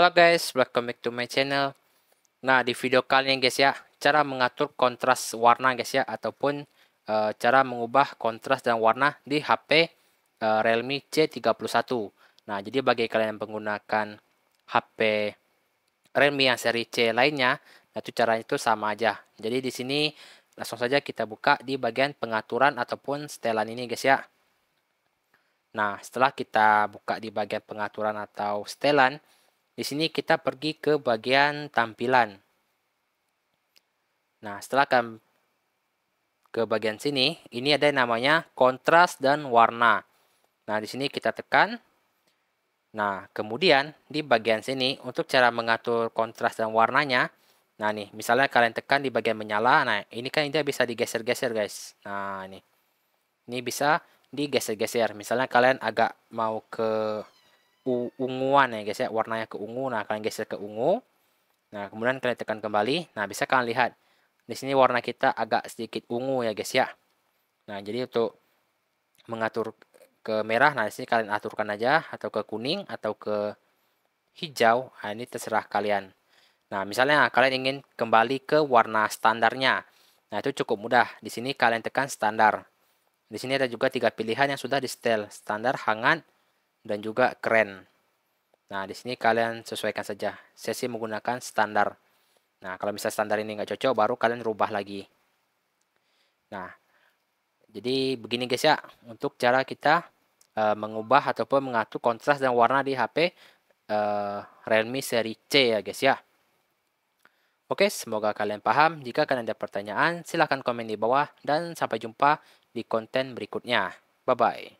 Halo guys, welcome back to my channel. Nah, di video kali ini guys ya, cara mengatur kontras warna guys ya ataupun e, cara mengubah kontras dan warna di HP e, eh, Realme C31. Nah, jadi bagi kalian yang menggunakan HP Realme yang seri C lainnya, nah itu caranya itu sama aja. Jadi di sini langsung saja kita buka di bagian pengaturan ataupun setelan ini guys ya. Nah, setelah kita buka di bagian pengaturan atau setelan, di sini kita pergi ke bagian tampilan. Nah, setelah ke bagian sini, ini ada yang namanya kontras dan warna. Nah, di sini kita tekan. Nah, kemudian di bagian sini untuk cara mengatur kontras dan warnanya. Nah, nih, misalnya kalian tekan di bagian menyala. Nah, ini kan dia bisa digeser-geser, guys. Nah, ini. Ini bisa digeser-geser. Misalnya kalian agak mau ke keunguan ya guys ya warnanya keungu nah kalian geser ke ungu nah kemudian kalian tekan kembali nah bisa kalian lihat di sini warna kita agak sedikit ungu ya guys ya nah jadi untuk mengatur ke merah nah di sini kalian aturkan aja atau ke kuning atau ke hijau nah, ini terserah kalian nah misalnya kalian ingin kembali ke warna standarnya nah itu cukup mudah di sini kalian tekan standar di sini ada juga tiga pilihan yang sudah di setel standar hangat dan juga keren. Nah, di sini kalian sesuaikan saja. Sesi menggunakan standar. Nah, kalau misalnya standar ini nggak cocok, baru kalian rubah lagi. Nah, jadi begini guys ya, untuk cara kita e, mengubah ataupun mengatur kontras dan warna di HP e, eh, Realme seri C ya guys ya. Oke, semoga kalian paham. Jika kalian ada pertanyaan, silahkan komen di bawah. Dan sampai jumpa di konten berikutnya. Bye-bye.